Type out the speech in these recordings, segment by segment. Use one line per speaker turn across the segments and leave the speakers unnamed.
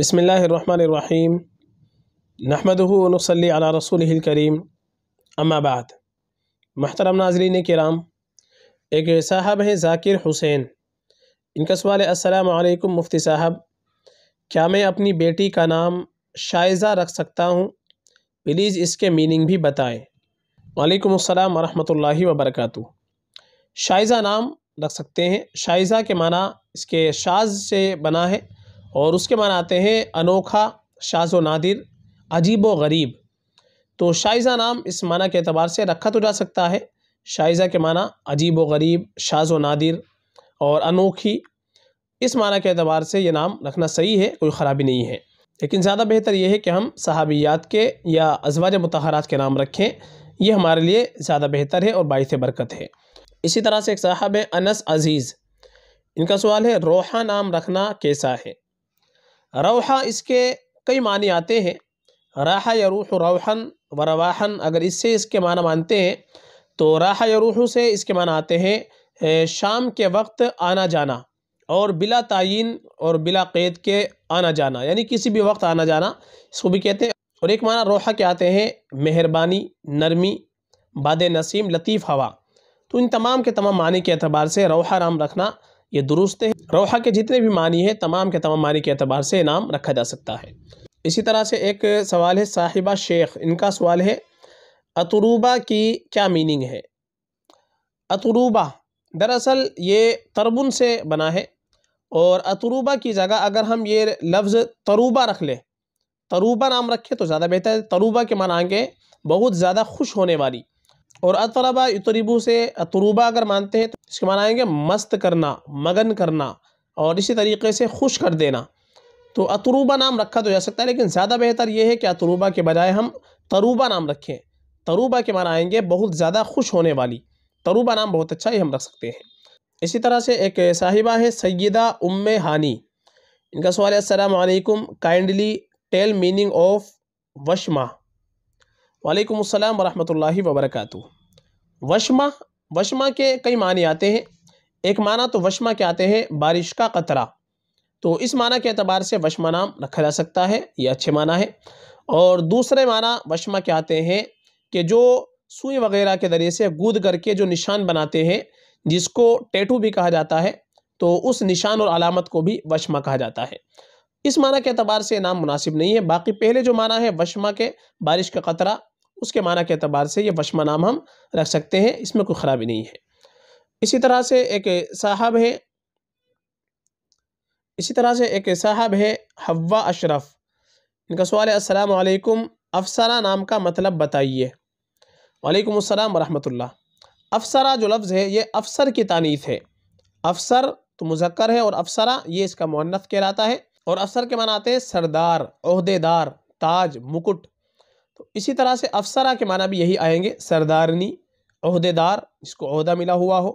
बसमीम नहमदनसली अला रसूल करीम अम्माबाद महतरम नाजरीन कराम एक साहब हैं जाकिर हुसैन इनका सवाल है असलकम मुफ्ती साहब क्या मैं अपनी बेटी का नाम शाइज़ा रख सकता हूँ प्लीज़ इसके मीनिंग भी बताएँ वालेकुम अस्सलाम वरहमतुल्लाहि वबरकatuh शाइज़ा नाम रख सकते हैं शाइज़ा के माना इसके शाज से बना है और उसके मान आते हैं अनोखा शाज़ो व नादिर अजीब व गरीब तो शाइज़ा नाम इस माना के अतबार से रखा तो जा सकता है शाइज़ा के माना अजीब व गरीब शाज़ो नादिर और अनोखी इस माना के अतबार से ये नाम रखना सही है कोई ख़राबी नहीं है लेकिन ज़्यादा बेहतर यह है कि हम सहाबियात के या अजवाज मतहरात के नाम रखें ये हमारे लिए ज़्यादा बेहतर है और बायस बरकत है इसी तरह से एक साहब है अनस अज़ीज़ इनका सवाल है रोहा नाम रखना कैसा है रौहा इसके कई मानी आते हैं राहा या रूह रौहन व रवाहन अगर इससे इसके माना मानते हैं तो राहा या रूह से इसके माना आते हैं शाम के वक्त आना जाना और बिला तयन और बिला क़ैद के आना जाना यानी किसी भी वक्त आना जाना इसको भी कहते हैं और एक माना रोहा के आते हैं मेहरबानी नरमी बाद नसीम लतीफ़ हवा तो इन तमाम के तमाम मानी के अतबार से रोहा नाम रखना ये दुरुस्त है रोहा के जितने भी मानी है तमाम के तमाम मानी के अतबार से नाम रखा जा सकता है इसी तरह से एक सवाल है साहिबा शेख इनका सवाल है अतरूबा की क्या मीनिंग है अतरूबा दरअसल ये तरबुन से बना है और अतरूबा की जगह अगर हम ये लफ्ज़ तरूबा रख लें तरूबा नाम रखें तो ज़्यादा बेहतर है तरूबा के माना आगे बहुत ज़्यादा खुश होने वाली और अतलबा युतरबू से तुरुबा अगर मानते हैं तो इसके माना आएंगे मस्त करना मगन करना और इसी तरीके से खुश कर देना तो अतरूबा नाम रखा तो जा सकता है लेकिन ज़्यादा बेहतर यह है कि अतरूबा के बजाय हम तरूबा नाम रखें तरूबा के माना आएंगे बहुत ज़्यादा खुश होने वाली तरूबा नाम बहुत अच्छा ही हम रख सकते हैं इसी तरह से एक साहिबा है सैदा उम हानी इनका सवाल है असलकम काइंडली टेल मीनिंग ऑफ वशमा वालेकुम अस्सलाम वरहमतुल्लाहि वबरकातु वशमा वशमा के कई मानी आते हैं एक माना तो वशमा के आते हैं बारिश का कतरा तो इस माना के अतबार से वशमा नाम रखा जा सकता है ये अच्छे माना है और दूसरे माना वशमा के आते हैं कि जो सुई वगैरह के ज़रिए से गूद करके जो निशान बनाते हैं जिसको टेटू भी कहा जाता है तो उस निशान और अलामत को भी वशमा कहा जाता है इस माना के अतबार से नाम मुनासिब नहीं है बाकी पहले जो माना है वशमा के बारिश का कतरा उसके माना के अतबार से ये वशमा नाम हम रख सकते हैं इसमें कोई ख़राबी नहीं है इसी तरह से एक साहब है इसी तरह से एक साहब है हवा अशरफ इनका सवाल है वालेकुम अफसरा नाम का मतलब बताइए वालेकुम अस्सलाम वरहमतुल्लाह अफसरा जो लफ्ज़ है ये अफसर की तानीफ़ है अफसर तो मुजक्कर है और अफसरा ये इसका मुन्नत कहलाता है और अफसर के माना आते हैं सरदार अहदेदार ताज मुकुट तो इसी तरह से अफसरा के माना भी यही आएंगे सरदारनी अहदेदार जिसको अहदा मिला हुआ हो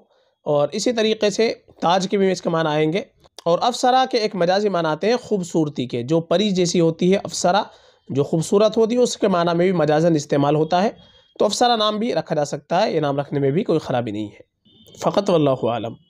और इसी तरीके से ताज के भी इसके माना आएंगे और अफसरा के एक मजाजी माना आते हैं खूबसूरती के जो परी जैसी होती है अफसरा जो खूबसूरत होती है उसके माना में भी मजाजन इस्तेमाल होता है तो अफसरा नाम भी रखा जा सकता है ये नाम रखने में भी कोई ख़राबी नहीं है फ़कत वल्लम